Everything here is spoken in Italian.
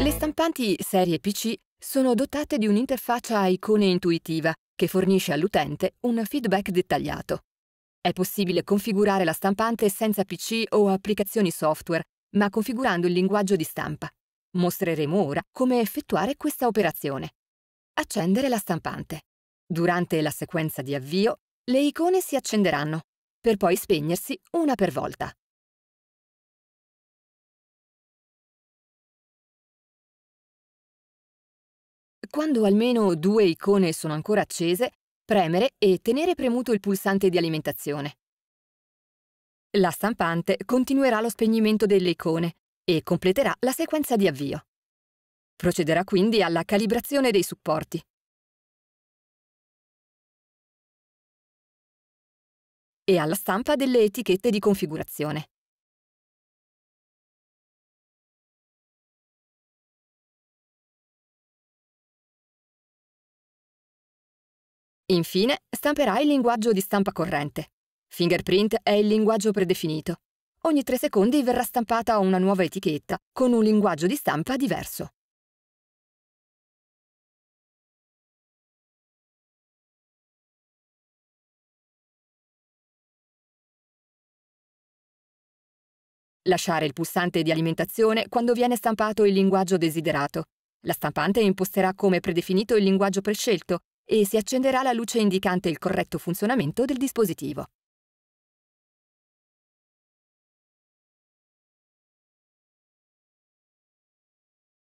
Le stampanti serie PC sono dotate di un'interfaccia a icone intuitiva che fornisce all'utente un feedback dettagliato. È possibile configurare la stampante senza PC o applicazioni software, ma configurando il linguaggio di stampa. Mostreremo ora come effettuare questa operazione. Accendere la stampante. Durante la sequenza di avvio, le icone si accenderanno, per poi spegnersi una per volta. Quando almeno due icone sono ancora accese, premere e tenere premuto il pulsante di alimentazione. La stampante continuerà lo spegnimento delle icone e completerà la sequenza di avvio. Procederà quindi alla calibrazione dei supporti. e alla stampa delle etichette di configurazione. Infine, stamperai il linguaggio di stampa corrente. Fingerprint è il linguaggio predefinito. Ogni tre secondi verrà stampata una nuova etichetta con un linguaggio di stampa diverso. Lasciare il pulsante di alimentazione quando viene stampato il linguaggio desiderato. La stampante imposterà come predefinito il linguaggio prescelto e si accenderà la luce indicante il corretto funzionamento del dispositivo.